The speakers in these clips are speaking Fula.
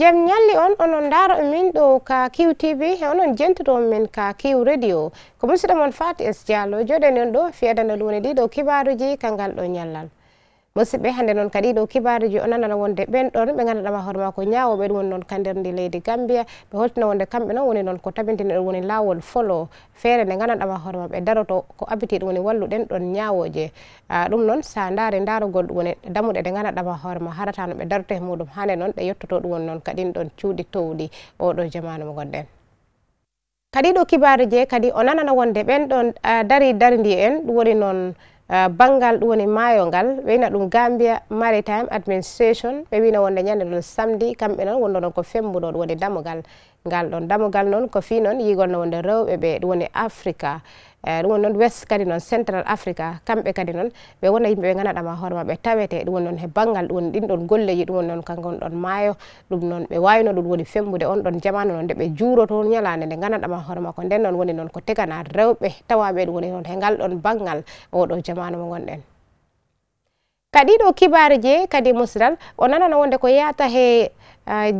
jam ñalli on onon ndaaro emin ɗo ka kiw tv e onon jentotomin ka kiw radio ko musiɗo mon faty s dialo joɗe nen ɗo fiyadana ɗum ne ɗiɗo kibaruji kangal ɗo ñallal musidɓe hannde noon kadi ɗo kibaruji o nanana wonde ɓen ɗon ɓe ngandanɗama hoore ma ko ñawoɓe ɗum woni noon kandeer ndi leydi gambia ɓe holtina wonde kamɓe noon woni noon ko tabintine ɗum woni laawol folo feere nde ngandanɗama hoore ma ɓe daroto ko abiti ɗum woni walluɗen ɗon ñawoje ɗum noon sa ndaari ndarugol ɗum woni damuɗe ɗe ngandanɗama hoore ma haratano ɓe darote e muɗum hannde noon ɗe yettoto ɗum woni noon kadin ɗon cuuɗi towɗi oɗo jamanu mo gonɗen kadi ɗo kibaruji kadi o nanana wonde ɓen ɗon dari dari ndi en ɗum woni noon Ah, banngal ɗum woni maayo ngal ɓe wiina ɗum gambia maritime administration ɓe wiina wonde ñannde ɗon samedi kamɓe noon wonde noon ko fembuɗo ɗum woni damugal ngal ɗon damogal noon ko fi noon yigol no wonde rewɓe ɓe ɗum woni africa eh, ɗum woni noon west kadi noon central africa kamɓe kadi noon ɓe wona yimɓe ɓe ngannaɗama hoore maɓɓe tawete ɗum woni noon he banggal ɗum woni ɗin ɗon golleji ɗum woni noon kanko on ɗon maayo ɗum noon ɓe wawino ɗum woni fembude on ɗon jamanu noon nde ɓe juuroto ñalande nde ngannaɗama hoore makko nden noon woni noon ko tegana rewɓe tawaɓe ɗum woni noon he ngal ɗon banggal oɗo jamanu mo gonɗen kadi ɗo kibaru je kadi musidal o nanana wonde ko yata he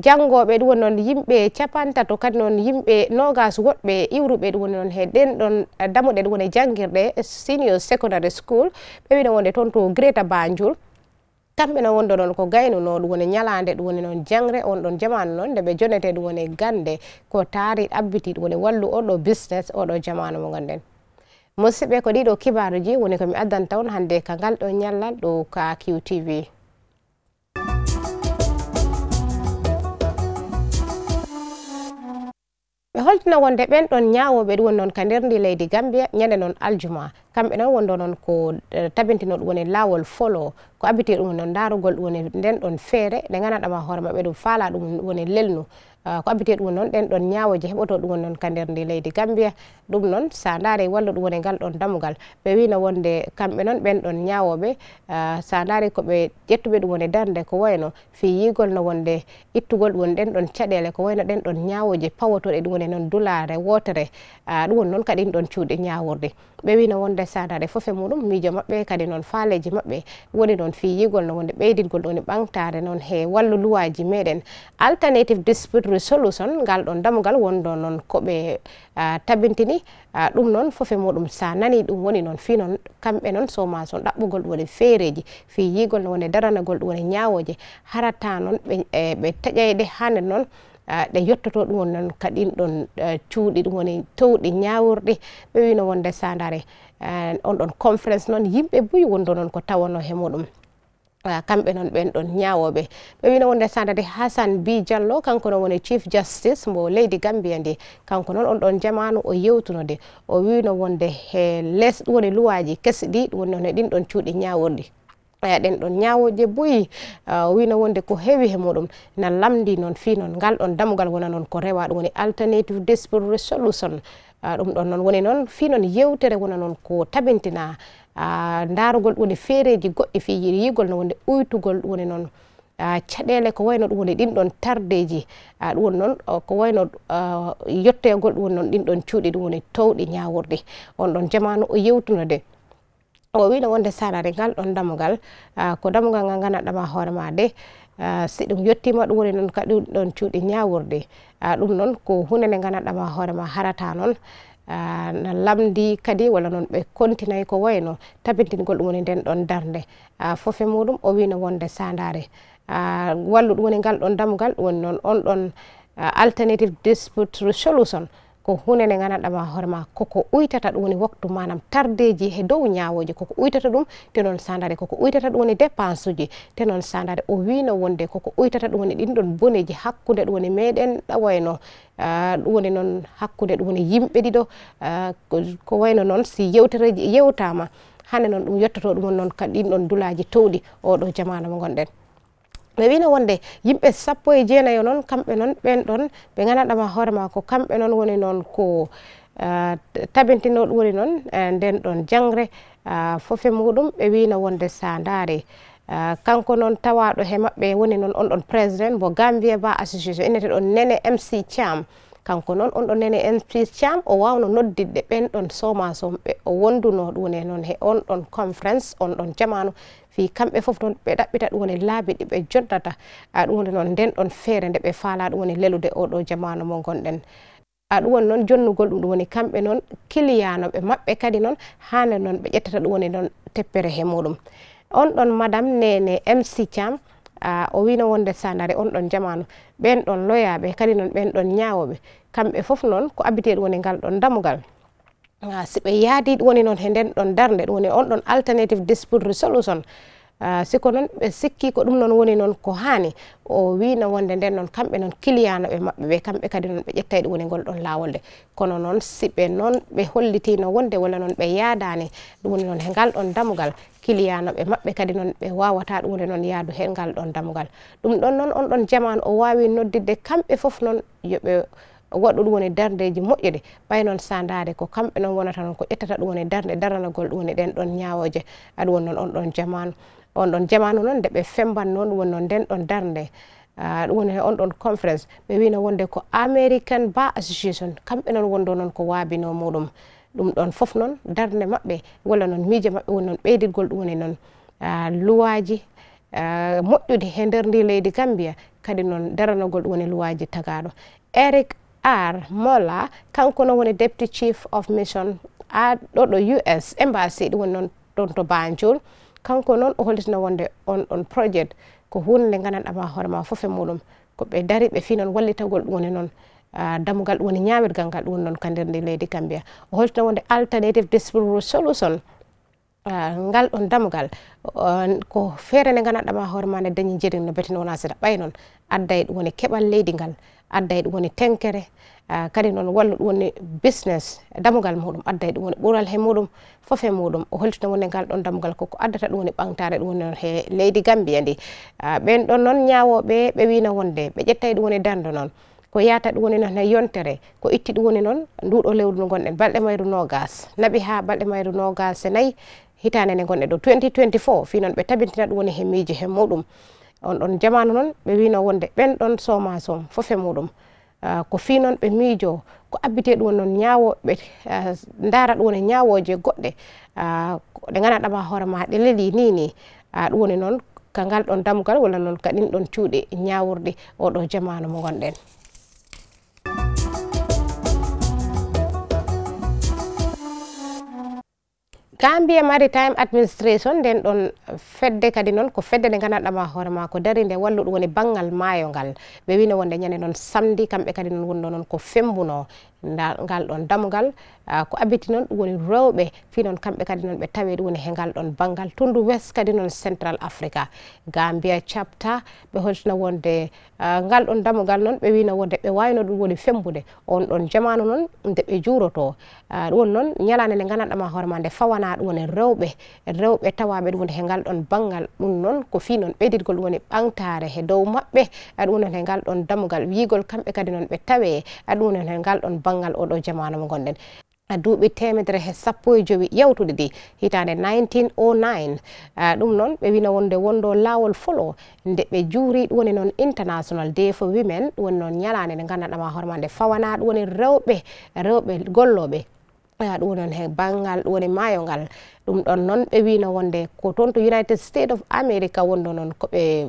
janngoɓe ɗum woni noon yimɓe capantato kadi noon yimɓe nogas woɗɓe iwruɓe ɗum woni noon he ɗen ɗon damuɗe ɗum woni janngirɗe senior secondary school ɓe wino wonde toon to greta banjoul kamɓe no wonde noon ko gaynuno ɗum woni ñalade ɗum woni noon jangre on ɗon jamanu noon nde ɓe jonete ɗum woni gande ko taari ɗabbiti ɗum woni wallu oɗo business oɗo jamanu mo ganden musidɓe ko ɗiɗo kibaruji woni komi addanta on hannde ka ngal ɗo ñallal ɗo kaq tv ɓe holtino wonde ɓen ɗon ñawoɓe ɗum woni noon ka nder ndi leydi gambia ñande noon aljuma kamɓe noon wondo noon ko e, tabintino ɗum woni lawol folo ko abbiti ɗum woni noon darugol ɗum woni nden ɗon feere nde ngannaɗama hoore maɓɓe ɗum faala ɗum woni lelnu Ah, ko abbitee ɗum noon ɗen ɗon ñaawoji heɓoto ɗum noon ka nder ndi leydi gambiya ɗum noon so a ndaari walla ɗum woni ngal ɗon dammugal ɓe wino wonde kamɓe noon ɓen ɗon ñaawoɓe ah, so a ndaari ko ɓe ƴettuɓe ɗum woni darnde ko wayno fi yiigol no wonde ittugol ɗum woni ɗen ɗon caɗeele ko wayno ɗen ɗon ñaawoji pawotoɗe ɗum woni noon dulaare wootere ah, ɗum woni noon kadi n ɗon cuuɗi ñaawurde ɓe wino wonde so a ndaari fof e muɗum miijo maɓɓe kadi noon faaleji maɓɓe woni noon fi yiigol no wonde ɓeydilgol ɗum woni ɓantaare noon he wallu luwaji meɗen alternative dispute every solution ngal ɗon damugal wonɗo noon koɓe tabintini ɗum noon fofe muɗum sa nani ɗum woni noon fi noon kamɓe noon soma son ɗaɓɓugol ɗum woni feereji fi yigol woni daranagol ɗum woni ñawoje harata noon ɓe taƴayɗe ha nder noon ɗe yettoto ɗum woni noon kadi ɗon cuuɗi ɗum woni towɗi ñawurɗi ɓe wino wonde sandare on ɗon conférence noon yimɓe buyi wondo noon ko tawano he muɗum Ah, kamɓe noon ɓen ɗon ñawoɓe ɓe wino wonde sandade hasan bi diallo kanko noon woni chief justice mo leydi gambia ndi kanko noon on ɗon jamanu o yewtunode o wino wonde e les ɗum woni luwaji kesi ɗi ɗum woni noon e ɗin ɗon cuuɗi ñawordi eya ɗen ɗon ñawoje boyi ah, o wino wonde ko heewi he muɗum na lamdi noon fi noon ngal ɗon damugal wona noon ko rewa ɗum woni alternative dispor solution ah, ɗum ɗon noon woni noon fi noon yewtere wona noon ko tabintina ndaarugol ɗum woni feereji goɗɗi fi yiyigol no wonde uytugol ɗum woni noon caɗele ko wayno ɗum woni ɗinɗon tardeji ɗum woni noon ko wayno yettoyogol ɗum woni noon ɗinɗon cuuɗi ɗum woni towɗi ñawurɗi on ɗon jamanu o yewtuno de o wino wonde saalare ngal ɗon damugal ko damugal ngal gananɗama hoore ma de si ɗum yettima ɗum woni noon kadi ɗon cuuɗi ñawurɗi ɗum noon ko hunde nde gananɗama hoore ma harata noon na lamdi kadi walla noon ɓe kontinayi ko wayno tabintingol ɗum woni nden ɗon darnde fofe muɗum o wino wonde sandare wallu ɗum woni ngal ɗon damugal ɗum woni noon on ɗon alternative dispute solution ko hunde nde ngandanɗama hoore ma koko uytata ɗum woni waktu manam tardeji e dow ñawoji koko uytata ɗum te noon sandare koko uytata ɗum woni dépense uji te noon sandare o wino wonde koko uytata ɗum woni ɗin ɗon boneji hakkude ɗum woni meɗen wayno ɗum woni noon hakkude ɗum woni yimɓe ɗiɗo ko wayno noon si yewtereji yewtama hande noon ɗum yettoto ɗum woni noon kadi ɗin ɗon duulaji towɗi oɗo jamanu mo gonɗen ɓe wino wonde yimɓe sappo e jeenayo noon kamɓe noon ɓen ɗon ɓe gananɗama hoore ma ko kamɓe noon woni noon ko tabintinoɗo woni noon e, nden ɗon jangre fofe muɗum ɓe wino wonde sa ndaare kanko noon tawaɗo he maɓɓe woni noon on ɗon président mo gambia ba association inneteɗon nene mc cham kanko noon on ɗo nene inspritiam o wawno noddiɗɗe ɓen ɗon somasom ɓe o wonduno ɗune noon he on ɗon conférence on ɗon jamanu fi kamɓe foof noon ɓe ɗaɓɓita ɗum woni laabi ɗi ɓe joddata a ɗum woni noon nden ɗon feere nde ɓe faala ɗum woni lelude oɗo jamanu mo gonɗen a ɗum woni noon jonnugol ɗum ɗum woni kamɓe noon kiliyano ɓe maɓɓe kadi noon hande noon ɓe ƴettata ɗum woni noon teppere he muɗum on ɗon madame nene mc cam o wino wonde sandare on ɗon jamanu ɓen ɗon loyaɓe kadi noon ɓen ɗon ñawoɓe kamɓe foof noon ko abiteɗ woni ngal ɗon damugal ah, siɓe yaadi ɗum woni noon he nden ɗon darde ɗum woni on ɗon alternative dispute resolution Ah, siko noon ɓe sikki ko ɗum noon woni noon ko haani o wino wonde nden noon kamɓe noon kiliyano ɓe maɓɓe ɓe kamɓe kadi noon ɓe ƴettayɗe woni ngol ɗon lawol nde kono noon siɓe noon ɓe hollitino wonde walla noon ɓe yaadani ɗum woni noon he ngal ɗon damugal kiliyano ɓe maɓɓe kadi noon ɓe wawata ɗum woni noon yaadu he ngal ɗon damugal ɗum ɗon noon on ɗon jamanu o wawi noddidde kamɓe foof noon yoɓe waɗu ɗum woni dardeji moƴƴude ɓay noon sandade ko kamɓe noon wonata noon ko ƴettata ɗum woni darde daranagol ɗum woni ɗen ɗon ñawoje aɗum woni noon on ɗon jamanu on ɗon jamanu noon nde ɓe femban noon wonno nden ɗon darnde ah, ɗum woni on ɗon conférence ɓe wino wonde ko american ba association kamɓe noon wondo noon ko waabino muɗum ɗum ɗon fof noon darde maɓɓe walla noon miijo maɓɓe woni noon ɓeydidgol ɗum woni noon ah, luwaji ah, moƴƴude he nder ndi leydi gambia kadi noon daranogol ɗum woni luwaji tagaɗo eric ar molla kanko noon woni deputy chief of mission a ɗo ɗo us embassy ɗum woni noon ɗon to banjol kanko noon o hollitino wonde on ɗon projet ko hunde nde gandanɗama hoorema foof e muɗum ko ɓe daari ɓe fi noon wallitagol ɗum woni noon ah, dammugal ɗum woni ñamirgal ngal ɗum woni noon kandir nde leydi cambia o hollitino wonde alternative disprr solution ah, ngal ɗon dammugal ko feere nde gandanɗama hoorema nde dañi jeɗi no beten wona seeɗa ɓay noon adday ɗum woni keɓal leydi ngal adday ɗum woni tenkere kadi noon walla ɗum woni business damugal muɗum addaye ɗum woni ɓuural he muɗum foof e muɗum o holtino woni ngal ɗon damugal koko addata ɗum woni ɓantare ɗum woni noon he leydi gambia ndi ɓen ɗon noon ñawoɓe ɓe wino wonde ɓe ƴettay ɗum woni dandu noon ko yata ɗum woni noon he yontere ko itti ɗum woni noon nduɗo lewru ndu gonɗen balɗe mayru nogas naɓi ha balɗe mayru nogas e nayyi hitande nde gonɗen ɗo 2024 fi noon ɓe tabintina ɗum woni he miiji he muɗum on ɗon jamanu noon ɓe wino wonde ɓen ɗon soma som fof e muɗum ah, ko fi noon ɓe miijo ko abbite ɗum noon ñawoɓe ah, ndaara ɗum woni ñawoje goɗɗe ah, ɗe ganaɗama hoore ma ɗe leli ni ni ɗum woni noon ka ngal ɗon damugal walla noon kaɗin ɗon cuuɗe ñawurɗe oɗo jamanu mo gonɗen kambiya maritime administration nden ɗon fedde kadi noon ko fedde nde gandanɗama hoore ma ko dari nde walluɗo woni banggal maayo ngal ɓe wino wonde ñande noon samdi kamɓe kadi noon wonno noon ko fembuno ngal ɗon damgal ah, ko abiti noon ɗum woni rewɓe fi noon kamɓe kadi noon ɓe tawe ɗum woni he ngal ɗon banggal tundu west kadi noon central africa gambiya capta ɓe holtina wonde Ah, ngal ɗon damogal noon ɓe wino wo deɓɓe wawino ɗum woni fembude on ɗon jamanu noon deɓɓe juuroto ah, ɗum woni noon ñalande nde gandanɗama hoore ma nde fawana ɗum woni rewɓe rewɓe tawaɓe ɗum woni he ngal ɗon banggal ɗum noon ko fi noon ɓeydirgol ɗum woni ɓantare he dow maɓɓe ah, ɗum woni on he ngal ɗon damugal wiigol kamɓe kadi noon ɓe tawe ɗum woni on he ngal ɗon banggal oɗo jamanu mo gonɗen duuɓi temedere he sappo e joowi yewtude ɗi hitaande 1909 ɗum noon ɓe wino wonde wondo laawol folo nde ɓe juuri ɗum woni noon international day fo women ɗum woni noon ñalaande nde ngannduɗama hormande fawana ɗum woni rewɓe rewɓe gollooɓe ɗum woni noon he banngal ɗum woni maayo ngal ɗum ɗon noon ɓe wino wonde ko toon to united state of america wondo noon ko ɓe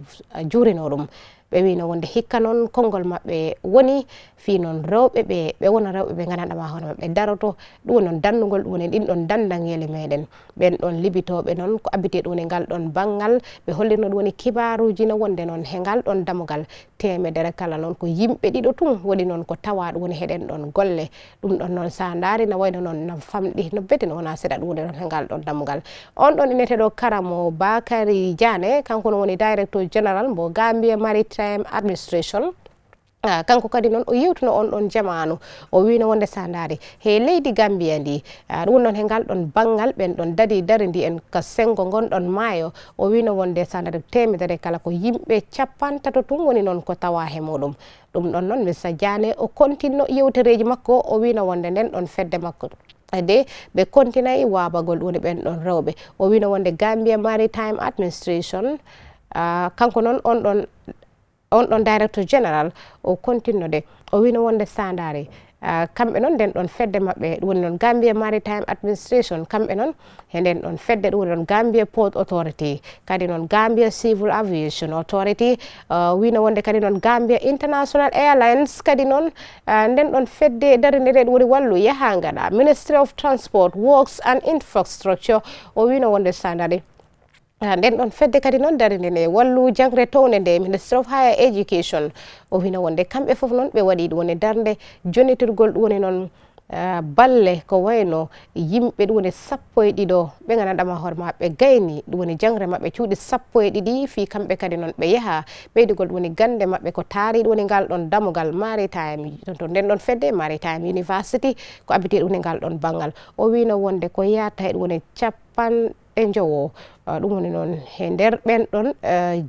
juurino ɗum ɓe wino wonde hikka noon konngol maɓɓe woni fi noon rewɓe ɓe ɓe wona rewɓe ɓe gandanɗama hoore maɓɓe daroto ɗum woni noon dandugol ɗum woni ɗin ɗon dandagele meɗen ɓen ɗon libitoɓe noon ko abbite ɗum woni ngal ɗon banggal ɓe hollino ɗum woni kibaruji no wonde noon he ngal ɗon damugal temedere kala noon ko yimɓe ɗiɗo tun woni noon ko tawa ɗum woni heɗen ɗon golle ɗum ɗon noon sa ndari no wayno noon no famɗi no bete no wona seeɗa ɗum woni noon he ngal ɗon damugal on ɗon ineteɗo e karamo bakary diane kanko no woni directeur général mo gambie maritime crime administration ah, kanko kadi noon o yewtuno on ɗon jamanu o wino wonde sandare he leydi gambia ndi ah, ɗum noon he ngal ɗon banggal ɓen ɗon dadi dari ndi en ko sengo gonɗon maayo o wino wonde sandare temedere kala ko yimɓe capantato tum woni noon ko tawa he muɗum ɗum ɗon noon mista diane o continno yewtereji makko o wino wonde nden ɗon fedde makko e de ɓe continayi wabagol woni ɓen ɗon rewɓe o wino wonde gambia maritime administration ah, kanko noon on ɗon on director directeur général o continue. o wino wonde sandari ah, kamɓe noon nden ɗon fedde maɓɓe ɗum woni noon gambia maritime administration kamɓe noon e nden ɗon fedde ɗum woni noon gambia port authority kadi on gambia civil aviation authority ah, wino wonde kadi on gambia international airlines kadi noon on ah, ɗon fedde darinde nde ɗum woni wallu yaha gaɗa ministry of transport works and infrastructure o wino wonde sandari nden ɗon fedde kadi noon darinde nde wallu jangre towde nde ministre of higher education o wino wonde kamɓe fof noon ɓe waɗi ɗum woni darde jonnitirgol ɗum woni noon balle ko wayno yimɓe ɗum woni sappo e ɗiɗo ɓe gandanɗama hoore maɓɓe gayni ɗum woni jangre maɓɓe cuuɗi sappo e ɗiɗi fi kamɓe kadi noon ɓe yaaha ɓeydugol ɗum woni gande maɓɓe ko taari ɗum woni ngal ɗon damugal maritime ton to nden ɗon fedde maritime university ko abbiteɗum woni ngal ɗon banggal o wino wonde ko yata e ɗum woni capanɗe e jowowo ɗum woni noon e nder ɓen ɗon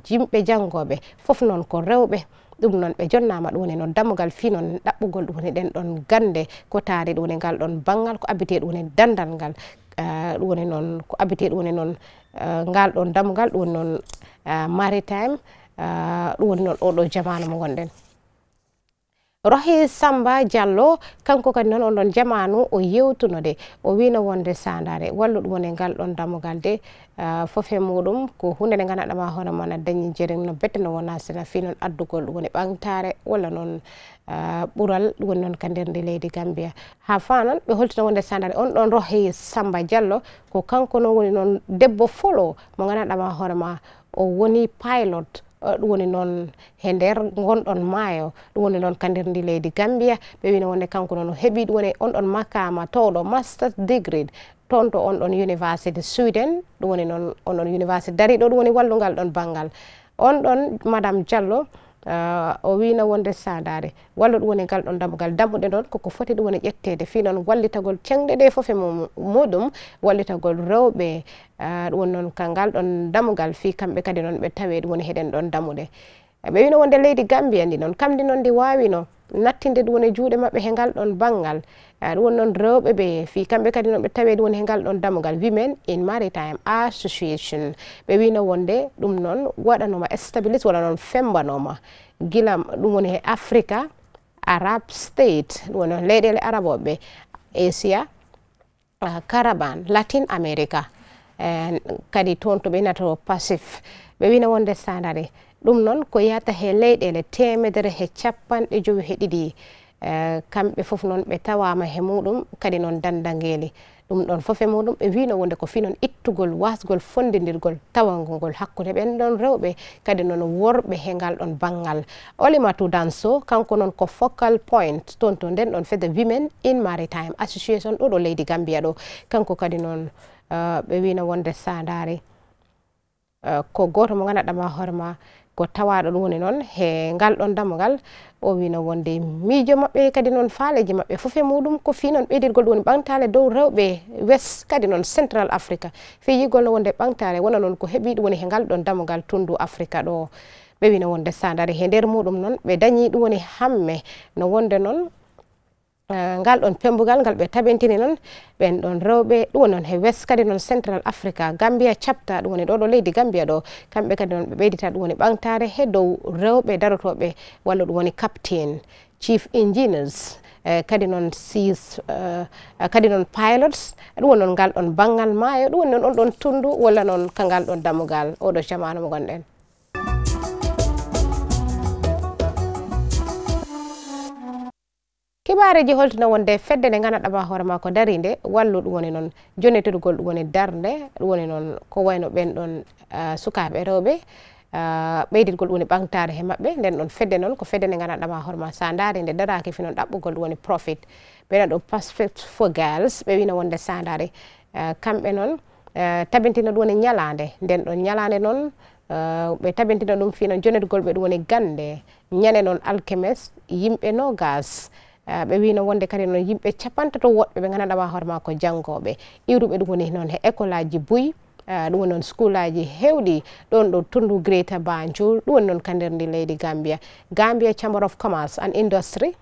jimɓe janngoɓe fof noon ko rewɓe ɗum noon ɓe jonnama ɗum woni noon dammugal fi noon ɗaɓɓugol ɗum woni ɗen ɗon gande ko taari ɗum woni ngal ɗon banggal ko abbite ɗum woni dandal ngal e, ɗum woni noon ko abbite ɗum woni noon e, ngal ɗon dammugal ɗum woni noon e, maritime ɗum woni noon oɗo jamanu mo gonɗen rohi samba diallo kanko kadi noon onɗon jamanu o yewtuno de o wino wonde sandare walluɗum wone ngal ɗon damugal de foof e muɗum ko hunde nde gandaɗama hoore mana dañi jereg no bette no wona sena fi noon addugol ɗum woni ɓantare walla noon ɓuural ɗum woni noon ka nderde leydi gambia ha fa noon ɓe holtino wonde sandare on ɗon rohi samba diallo ko kanko noon woni noon debbo folo mo gandaɗama hoorema o woni pilote ɗum woni noon he nder gonɗon maayo ɗum woni noon kandir ndi leydi gambia ɓe wino wonde kanko noon o heeɓi ɗum woni on ɗon makkama towɗo master degrid toon to on ɗon université suiden ɗum woni noon on ɗon université dariɗo ɗum woni wallugal ɗon banggal on ɗon madame diallo Ah, o wino wonde sandare walla ɗum woni ngal ɗon dammugal dammuɗe noon koko foti ɗum woni ƴettede fi noon wallitagol cengɗe ɗe foof e muɗum wallitagol rewɓe ah, ɗum woni noon ka ngal ɗon dammugal fi kamɓe kadi noon ɓe tawe ɗum woni heɗen ɗon dammuɗe ɓe wino wonde leydi gambiya ndi noon kamndi noon ndi wawino nattinde ɗum woni juuɗe maɓɓe he ngal ɗon banggal eh, ɗum woni noon rewɓe ɓe fi kamɓe kadi noon ɓe tawede woni he ngal ɗon damugal women in maritime association ɓe wino wonde ɗum noon waɗanoma stabilise walla noon fembanoma gilam ɗum woni he africa arab state ɗum woni leyɗele araboɓe asia eh, caraban latin america eh, kadi toon to ɓe nato pacif ɓe wino wonde standare ɗum noon ko yata he leyɗele temedere he capanɗe jowi heɗiɗi eh, kamɓe fof noon ɓe tawama he muɗum kadi noon dandangeli ɗum ɗon foof e muɗum ɓe wino wonde ko fi noon ittugol wasgol fondidirgol tawago ngol hakkude ɓen ɗon rewɓe kadi noon worɓe he ngal ɗon banggal olimatou danso kanko noon ko focal point toon to nden ɗon feda women in maritime association ɗo ɗo leydi gambiya ɗo kanko kadi noon eh, ɓe wino wonde sadari ko goto mo ganduɗama hoorema ko tawaɗo ɗum woni noon he ngal ɗon damogal o wino wonde miijo mabɓe kadi noon faaleji mabɓe foof e muɗum ko fi noon ɓeydirgol ɗum woni ɓantale dow rewɓe wes kadi noon central africa fiyigol no wonde ɓantale wona noon ko heeɓi ɗum woni he ngal ɗon damogal tundu africa ɗo ɓe wino wonde sadare he nder muɗum noon ɓe dañi ɗum woni hamme no wonde noon Eh, ngal ɗon pembugal ngal ɓe taɓintini noon ɓen ɗon rewɓe ɗum woni noon he west kadi noon central africa gambia capta ɗum woni ɗo ɗo leydi gambia ɗo kamɓe kadi noon ɓe ɓeydita ɗum woni ɓantare he dow rewɓe darotoɓe walla ɗum woni captain chief engineers eh, kadi noon sis eh, kadi noon pilots ɗum woni noon ngal ɗon bangal maayo ɗum woni noon on ɗon tundu walla noon kangal ɗon dammugal oɗo jamanu mo gonɗen sibareji holtina wonde fedde nde gandaɗama hoorema ko dari nde wallu ɗum woni noon jonnetirgol ɗum woni darde ɗum woni noon ko wayno ɓenɗon sukaɓe rewɓe ɓeydirgol ɗum woni ɓantare he mabɓe nden ɗon fedde noon ko fedde nde gandaɗama hoorema sa dari nde darake fi noon ɗaɓɓugol ɗum woni profit ɓeɗa ɗon prospect for girls ɓe wino wonde sa dari kamɓe noon tabintino ɗum woni ñalade nden ɗon ñalade noon ɓe tabintino ɗum fino jonirgol ɓe ɗum woni gande ñane noon alchemis yimɓe no gas uh, Ah, ɓe wino wonde kadi noon yimɓe capantato woɗɓe ɓe gandanɗama hoorema ko jangoɓe iwruɓe ɗum woni noon he école aji buy ah, ɗum woni noon school aji hewɗi ɗon ɗo tondu greta banjol ɗum woni noon kandirndi leydi gambia gambia chamber of commerce an industrie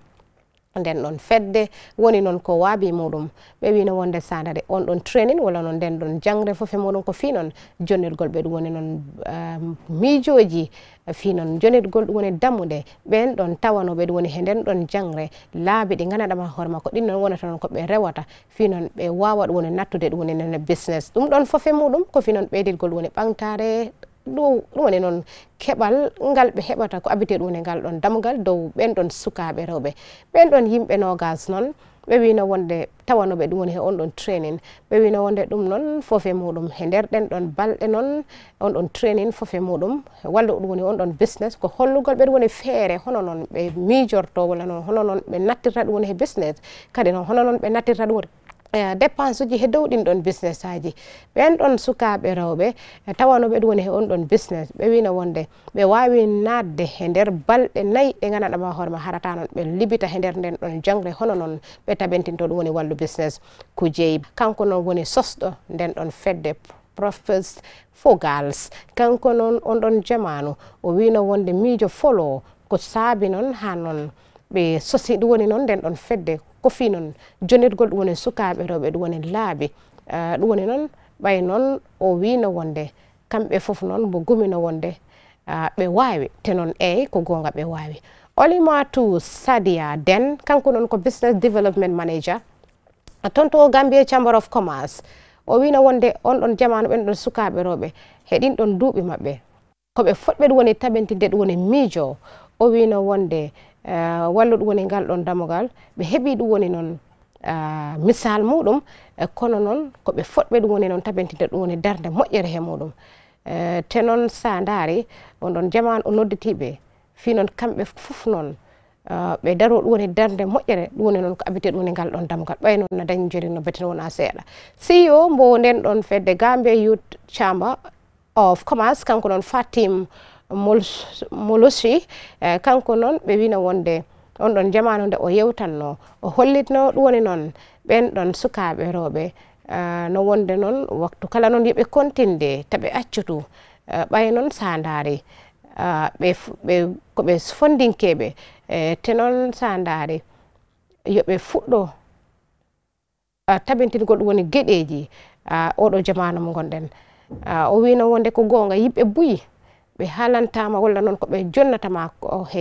nden ɗon fedde woni noon ko waabi muɗum ɓe wino wonde sandade on ɗon trainin walla noon nden ɗon jangre foof e muɗum ko fi noon jonnirgol ɓe ɗum woni noon ehm, miijoji fi noon jonirgol ɗum woni dammuɗe ɓen ɗon tawanoɓe ɗum woni he nden ɗon jangre laabi ɗi ganaɗama hoore ma ko ɗin noon wonata noon ko ɓe rewata fi noon ɓe wawa ɗum woni nattude ɗum woni nene business ɗum ɗon foof e muɗum ko fi noon ɓeydirgol ɗum woni ɓamtare ɗum woni noon keɓal ngal ɓe heɓata ko abite ɗum ne ngal ɗon damgal dow ɓen ɗon sukaɓe rewɓe ɓen ɗon yimɓe nogas noon ɓe wino wonde tawanoɓe ɗum woni he on ɗon training ɓe wino wonde ɗum noon fofe muɗum e nder ɗen ɗon balɗe noon on ɗon training fofe muɗum walla ɗum woni on ɗon business ko hollugol ɓeɗum woni feere hono noon ɓe mijorto walla noon hono noon ɓe nattirta ɗum woni he business kadi noon hono noon ɓe nattirta ɗum woni Eh, dépense uji he dow ɗin ɗon business aji ɓen ɗon sukaɓe rewɓe eh, tawano ɓeɗ woni he on ɗon business ɓe wino wonde ɓe wawi nadde e nder balɗe nayyi ɗe gandanɗama hoore ma harata noon ɓe libita he nder nden ɗon jangre hono noon ɓe taɓentinto ɗum woni wallu business ku jeeyi kanko noon woni sosɗo nden ɗon fedde profes fogals kanko noon on ɗon jamanu o wino wonde miijo folowo ko saabi noon ha noon ɓe sosi ɗum woni noon nden ɗon fedde ko fi noon jonirgol ɗum woni sukaɓe rewɓe ɗum woni laaɓi eh, ɗum woni noon ɓay noon o wino wonde kamɓe fof noon mo gumino wonde eh, ɓe wawi te noon eyi ko gonga ɓe wawi olimatu sadia den kanko noon ko business development manager toon to o gambier chamber of commerce o wino wonde on ɗon jamanu ɓen ɗon sukaɓe rewɓe heɗin ɗon duuɓi maɓɓe koɓe fodɓe ɗum woni taɓentinde ɗum woni miijo o wino wonde Eh, wallu ɗum woni ngal ɗon damogal ɓe heɓii ɗum woni noon eh, misal muɗum eh, kono noon ko ɓe foɗɓe ɗum woni noon tabintinta ɗum woni darde moƴƴere he muɗum te noon sa ndaari onɗon jaman o nodditiiɓe fii noon kamɓe fof noon ɓe daro ɗum woni darde moƴƴere ɗum woni noon ko abitee ɗum woni ngal ɗon damgal ɓay noon no dañi jori no bete wona seeɗa siyo e mbo nden ɗon fedde gambie youth chamber of commerce kanko noon fatim uh, molosi e, kanko noon ɓe wino wonde on ɗon jamanu nde o yewtanno o hollitno ɗum woni noon ɓen ɗon sukaɓe rewɓe e, no wonde noon waktu kala noon yoɓe kontinde taɓe accutu e, ɓay noon sandari ɓɓe koɓe fondinkeɓe te noon sandari yoɓe fuɗɗo tabintingol ɗum woni gueɗeji oɗo jamanu mo gonɗen o wino wonde ko gonga yimɓe buyi ɓe hanantama walla noon koɓe jonnatama he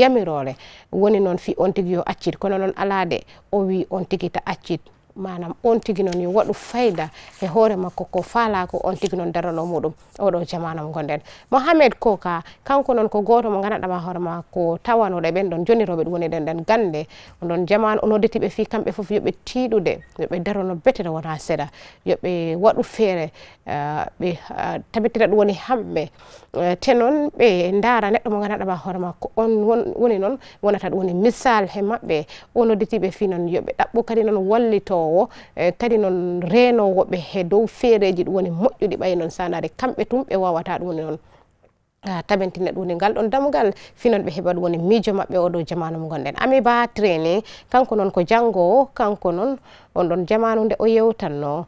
yamirole woni noon fi on tigui yo accit kono noon alade o wi on tigui ta accit manam on tigui noon yo waɗu fayida e hoore makko ko falako on tigui noon daralo muɗum oɗo jamana gonɗen mohamed koka kanko noon ko goto mo gandaɗama hoorema ko tawanoɗo e ɓen ɗon jonniroɓe ɗum woni ɗen ɗen gande onɗon jamanu onodditiɓe fi kamɓe foof yoɓe tiɗude yoɓe darano betere wona seeɗa yoɓe waɗu feere ɓe tabitira ɗum woni hamɓe te noon ɓe dara neɗɗo mo gandaɗama hoorema ko on woni noon wonata ɗum woni misal he mabɓe onodditiɓe fi noon yoɓe ɗaɓɓo kadi noon wallito ndemowo kadi eh, noon renowoɓe he dow feereji ɗum woni moƴƴuɗi ɓay noon sanare kamɓe tum ɓe wawata ɗum woni noon ah, tabintine ɗum woni ngal ɗon damugal finon ɓe heɓa ɗum woni mijo maɓɓe o ɗo jamanu mo gonɗen ami ba traine kanko noon ko janngowo kanko noon on ɗon jamanu nde o yewtanno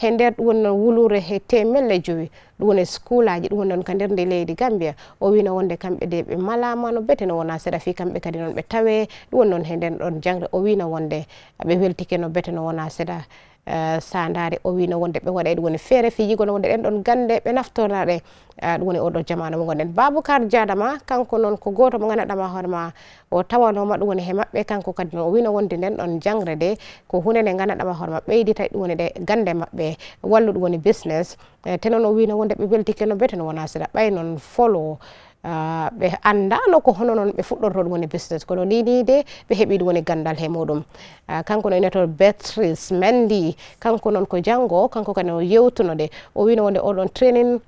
he nder wonno wulure he temelle joyi ɗum woni school aji ɗum woni noon ka nder nde leydi gambia o wino wonde kamɓe de ɓe malama no bete no wona seeɗa fi kamɓe kadi noon ɓe tawe ɗum woni noon he nden ɗon jangde o wino wonde ɓe weltike no bete no wona seeɗa Eh, sandare o wino wonde ɓe gonɗe ɗ woni feere fiji gono wonde ɗen ɗon gande ɓe naftorna ɗe eh, ɗum woni oɗo jamanu mo gonɗen baboucar diadama kanko noon ko goto mo ganduɗama hoorema o tawanoma ɗum woni he maɓɓe kanko kadi noon o wino wonde nden ɗon jangre de ko hunde nde ganduɗama hoorema ɓeyditae ɗum woni ɗe gande maɓɓe wallu ɗum woni business eh, te noon o wino wonde ɓe weltike no beete no wona seeɗa ɓay noon folowo Ah, ɓe uh, anndano ko hono noon ɓe fuɗɗorto ɗum woni business kono ni ni de ɓe heɓi ɗum woni gandal he muɗum uh, kanko no ineto betris mendi kanko noon ko janngo kanko kadi o yewtuno de o wino wonde oɗon training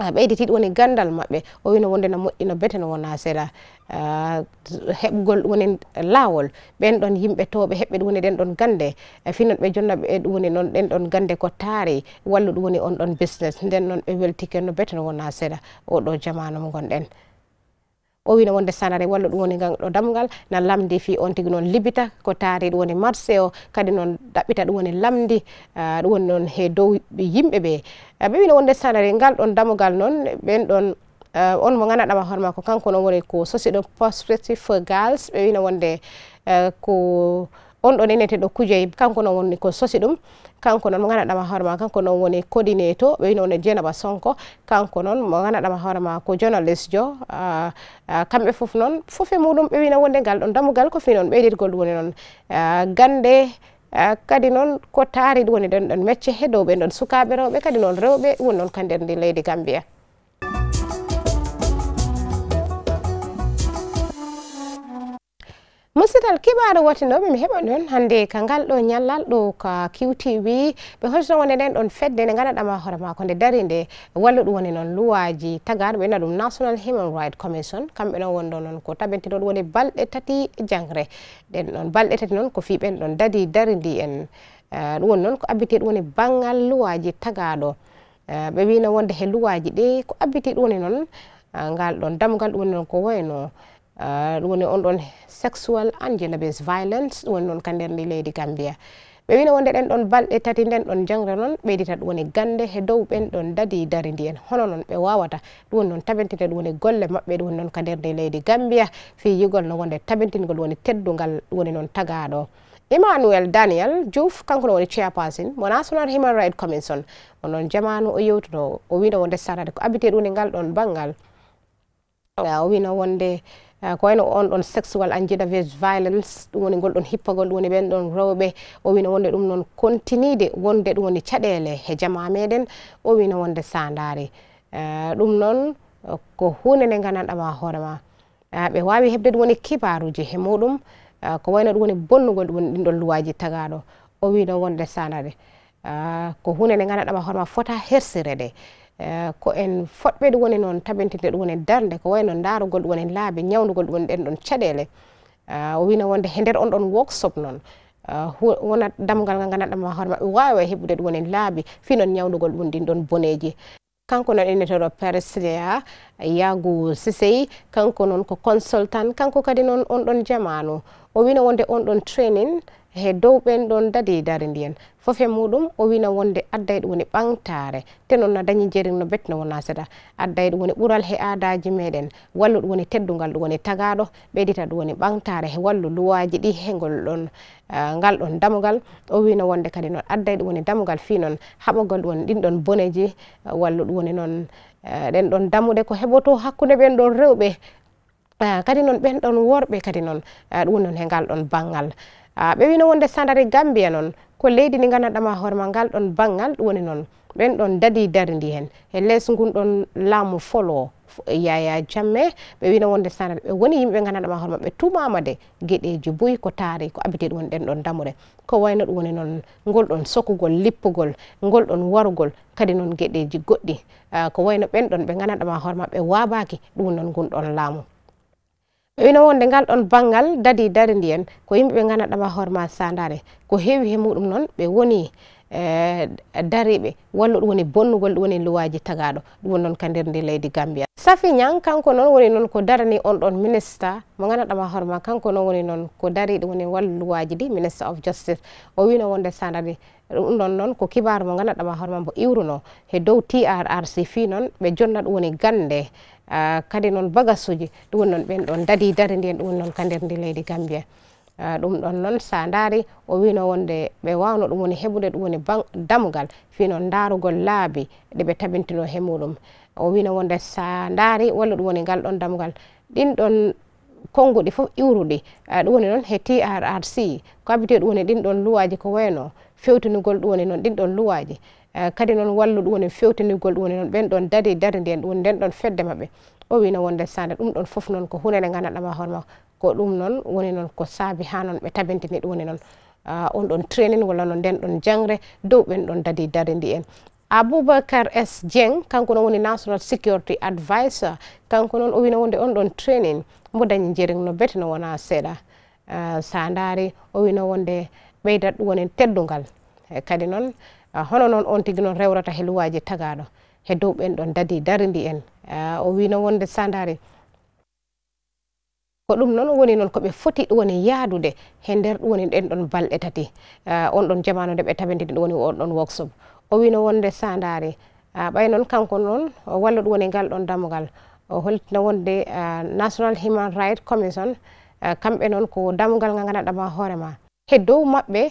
Ah, ɓeyditiɗ woni gandal maɓɓe o wino wonde no moƴƴino beten wona sera ah, heɓgol woni laawol ɓen ɗon yimɓe toɓe heɓɓe ɗum woni ɗen ɗon gande eh, finoɗɓe jonnaɓe ɗum woni noon ɗen ɗon gande ko taari walluɗum woni on ɗon business nden noon ɓe weltike no beten wona sera oɗo jamanu mo gonɗen o wino wonde sanare walla ɗum woni ganɗo damgal na lamdi fi on tigui noon libita ko taari ɗum woni marché o kadi noon ɗaɓɓita ɗum woni lamdi ɗum woni noon he dow yimɓeɓe ɓe wino wonde sanare ngal ɗon damugal noon ɓen ɗon on mo ganaɗama hoorema ko kanko noon woni ko sosi ɗon prospectif gals ɓe wino wonde ko on ɗon neneteɗo kuje kanko non woni ko sosi ɗum kanko noon mo ganaɗama hoore ma kanko noon woni coordinato ɓe wino woni ba sonko kanko noon mo ganaɗama hoore ma ko journalist jo kamɓe fof noon foof e muɗum ɓe wonde ngal ɗon dammugal ko fi noon ɓeyditgol woni noon gande kadi noon ko taari woni ɗen ɗon mecce hedoɓe ɗon sukaɓe rewɓe kadi noon rewɓe woni noon ka nder ndi leydi gambia musidal kibaru watinoɓe mi heɓa ɗon hannde ka ngal ɗo ñallal ɗo ka qtv ɓe hoytoto wonde nden ɗon fedde nde ngaɗaɗama hoore ma ko nde dari nde wallu ɗum woni noon luwaji tagaɗo ɓe wina ɗum national human right commission kamɓe noon wonɗo noon ko taɓentinoɗo woni balɗe tati jangre ɗen ɗon balɗe tati noon ko fi ɓen ɗon dadi dari ndi en eh, ɗum woni noon ko abbiti eh, eh, ɗum woni banggal luwaji tagaɗo ɓe wino wonde he luwaji ɗe ko abbiti ɗum woni noon ngal ɗon damgal ɗum woni noon ko wayno Ah, ɗum woni on ɗon sexual an genabes violence ɗum woni noon kannderndi leydi gambiya ɓe wino wonde ɗen ɗon balɗe tati nden ɗon jangre noon ɓeydita ɗum woni gande he dow ɓen ɗon dadi dari ndi en hono noon ɓe wawata ɗum woni noon tabintinde ɗum woni golle maɓɓe ɗum woni noon ka nder nde leydi gambiya fi yigol no wonde tabintingol woni teddungal ɗum woni noon tagaɗo emmanuel daniel diouf kanko no woni chairpasin mo national human right commission onoon jamanu o yewtuno o wino wonde sarade ko abbite ɗum woni ngal ɗon banggal ah, o wino wonde uh, Ah, ko wayno on ɗon sexual angidavage violence ɗum woni ngol ɗon hippagol ɗum woni ɓen ɗon rewɓe o wino wonde ɗum noon continuede wonde ɗum woni caɗele e jama meɗen o wino wonde sandare ah, ɗum noon eh, ko hunde nde gandanɗama hoorema ah, ɓe wawi hebde ɗum woni kibaruji he muɗum ko wayno ɗum woni bonnugol ɗum woni ɗinɗon luwaji tagaɗo o wino wonde sandare ko hunde nde gandanɗama hoorema fota hersirede Eh, ko en foɗɓede woni noon taɓentinde ɗum woni darde ko wayno ndaarugol ɗum woni laabi ñawdugol ɗum woni ɗen ɗon caɗele eh, o wino wonde he nder on ɗon workshop noon eh, wona damgal ngal ngannaɗama hoore maɓɓe waawi heɓude ɗum woni laabi fii noon ñawdugol ɗum ɗin ɗon boneji kanko noon inneteɗo persléa yagu sisey kanko noon ko consultant kanko kadi noon on ɗon jamanu o wino wonde on ɗon training he dow ɓen ɗon dadi dare ndiyan fof e muɗum o wina wonde adday ɗum woni ɓantare te noon na dañi jeri no betno wona seeɗa adday ɗum woni ɓural he aadaji meɗen wallu ɗum woni teddugal ɗum woni tagaɗo ɓeydita ɗum woni ɓantare he wallu luwaji ɗi hegol ɗon eh, ngal ɗon damugal o wino wonde kadi noon adday ɗum woni damugal fi noon haɓogol ɗum woni ɗinɗon boneji eh, wallu ɗum woni noon eh, ɗen ɗon damude ko heɓoto hakkude ɓen ɗon rewɓe kadi noon ɓen ɗon worɓe kadi noon ɗum woni noon he ngal ɗon bangal uh, ɓeewino wonde sandari gambia noon ko leydi ndi gandanɗama hoorema ngal ɗon banggal woni noon ɓen ɗon dadi dardi hen e less gunɗon laamu folo yaya jamme ɓe wino wonde sandari ɓe woni yimɓe gandanɗama hoore maɓɓe tumama de gueɗeji boyi ko taari ko abiteɗi woni ɗen ɗon damuɗe ko wayno ɗum woni noon ngol ɗon sokugol lippugol ngol ɗon warugol kadi noon gueɗeji goɗɗi ko wayno ɓen ɗon ɓe gandanɗama hoore maɓɓe wabaki ɗum woni noon gunɗon laamu ina wonde ngal on bangal dadi dare ndiyen ko yimɓe ɓe gandaɗama horma sandare ko heewi he muɗum non ɓe woni eh, dariɓe walla ɗum woni bonnugol ɗum woni luwaji tagado ɗum woni noon leydi gambia safi ñang kanko non woni non ko darani on ɗon ministre mo gandaɗama hoore ma kanko non woni non ko dari ɗum woni walla luwaji ɗi ministre of justice o wino wonde sandare ɗum non noon ko kibar mo gandaɗama hoore horma mbo iwruno he dow trrc fi noon ɓe jonna woni gande Ah, kadi noon bagas uji ɗum woni noon ɓen ɗon dadi dare ndiyen ɗum woni noon ka nder ndi leydi gambia ah, ɗum ɗon noon sa ndaari o wino wonde ɓe wawno ɗum woni heɓude ɗum woni damgal fi noon ndaarugol laabi ɗe ɓe tabintino he muɗum o wino wonde sa ndaari walla ɗum woni ngal ɗon damgal ɗin ɗon konnguɗi fof iwruɗi ah, ɗum woni noon he trrc ko habite ɗum woni ɗin ɗon luwaji ko wayno fewtinugol ɗum woni noon ɗin ɗon luwaji ah, kadi noon wallu ɗum woni fewtinugol ɗum woni noon ɓen ɗon dadi dadi ndiyen ɗum woni nden ɗon fedde maɓɓe o wino wonde sade ɗum ɗon fof noon ko hundende gandanɗama hoorema ko ɗum noon woni noon ko saabi ha noon ɓe tabintini ɗum woni noon ah, on ɗon trainin walla noon nden ɗon jangre dow ɓen ɗon dadi dadi ndi en aboubacar s dieng kanko noon woni national security advisor kanko noon o wino wonde on ɗon training mbo dañi jering no bete no wona seeɗa ah, sa daari o wino wonde ɓeydat ɗum wonen teddungal e kadi noon ah, hono noon on tigui noon rewrata he luwaji tagaɗo he dow ɓen ɗon dadi darindi en ah, o wino wonde sa daari ko ɗum noon woni noon koɓe footi ɗum woni yaadude he nder ɗum woni ɗen ɗon balɗe tati on ɗon jamanu nde ɓe tabindiɗi ɗum woni on ɗon worksop o wino wonde sandare ah, ɓay noon kanko noon o walla ɗum woni ngal ɗon damugal o holtina wonde ah, national human right commission ah, kamɓe noon ko damugal ga gandaɗama hoorema he dow maɓɓe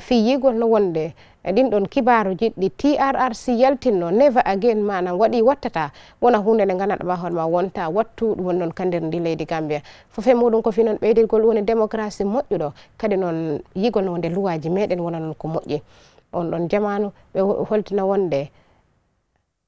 fiyigol no wonde eh, ɗin ɗon kibaruji ɗi trr si yaltinno neva again manam waɗi wattata wona hunde nde gandaɗama hoorema wonta wattu ɗum woni noon kandir ndi leydi gambia fofe muɗum ko fi noon ɓeydirgol ɗum woni démocracie moƴƴuɗo kadi noon yigol no wonde lowaji meɗen wona noon ko moƴƴi on ɗon jamanu ɓe holtina wonde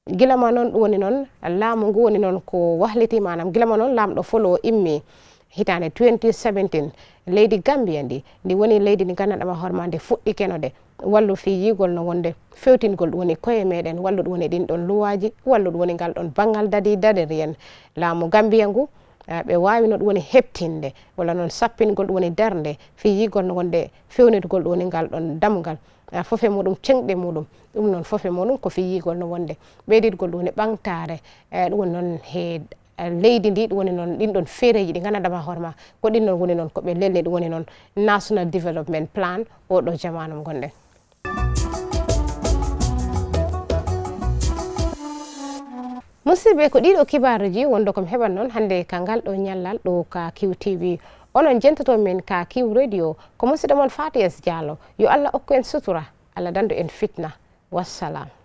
guilama noon ɗum woni noon laamu ngu woni noon ko wahliti manam guilama noon laamɗo folo immi hitande 2017 leydi gambia ndi ndi woni leydi ndi gandanɗama hoorema nde fuɗɗi kenode wallu fi yigol no wonde fewtingol ɗum woni koye meɗen wallu ɗum woni ɗin ɗon luwaji wallu ɗum woni ngal ɗon banggal dadi dadiri en laamu gambiya ngu Eh, ɓe wawi no ɗum woni heɓtinde walla noon sappingol ɗum woni darde fiyigol no wonde fewnitgol ɗum woni ngal ɗon damgal eh, fof e muɗum cengɗe muɗum ɗum noon fof e muɗum ko fiyigol no wonde ɓeyditgol ɗum woni ɓantare eh, ɗum woni noon he leydi ndi ɗum woni noon ɗin ɗon feereji ɗi gandadama hoore ma ko ɗin noon woni noon koɓe lelle ɗum woni noon national development plan oɗo jamanu gonɗen musidɓe ko ɗiɗo kibaruji wonde komi heɓat noon hannde kangal ɗo ñallal ɗo ka tv onon jentato men ka kiw radio ko musidɗo moon fatiyas dialo yo allah okku en sutura allah dandu en fitna wassalam